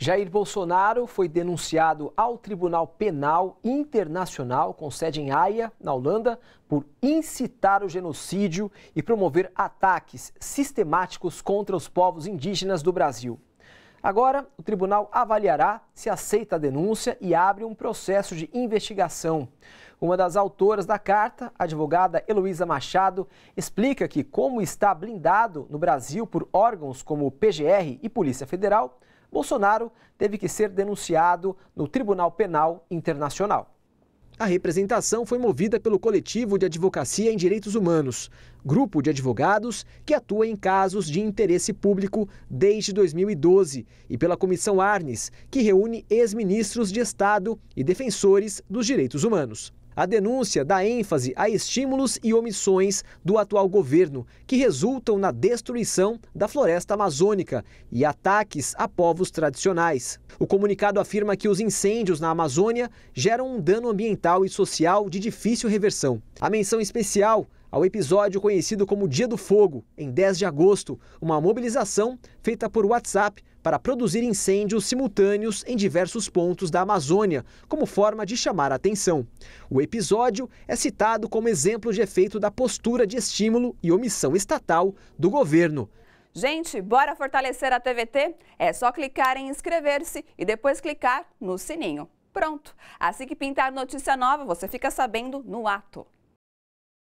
Jair Bolsonaro foi denunciado ao Tribunal Penal Internacional, com sede em Haia, na Holanda, por incitar o genocídio e promover ataques sistemáticos contra os povos indígenas do Brasil. Agora, o tribunal avaliará se aceita a denúncia e abre um processo de investigação. Uma das autoras da carta, a advogada Heloísa Machado, explica que, como está blindado no Brasil por órgãos como o PGR e Polícia Federal, Bolsonaro teve que ser denunciado no Tribunal Penal Internacional. A representação foi movida pelo Coletivo de Advocacia em Direitos Humanos, grupo de advogados que atua em casos de interesse público desde 2012, e pela Comissão Arnes, que reúne ex-ministros de Estado e defensores dos direitos humanos. A denúncia dá ênfase a estímulos e omissões do atual governo, que resultam na destruição da floresta amazônica e ataques a povos tradicionais. O comunicado afirma que os incêndios na Amazônia geram um dano ambiental e social de difícil reversão. A menção especial ao episódio conhecido como Dia do Fogo, em 10 de agosto, uma mobilização feita por WhatsApp para produzir incêndios simultâneos em diversos pontos da Amazônia, como forma de chamar a atenção. O episódio é citado como exemplo de efeito da postura de estímulo e omissão estatal do governo. Gente, bora fortalecer a TVT? É só clicar em inscrever-se e depois clicar no sininho. Pronto! Assim que pintar notícia nova, você fica sabendo no ato.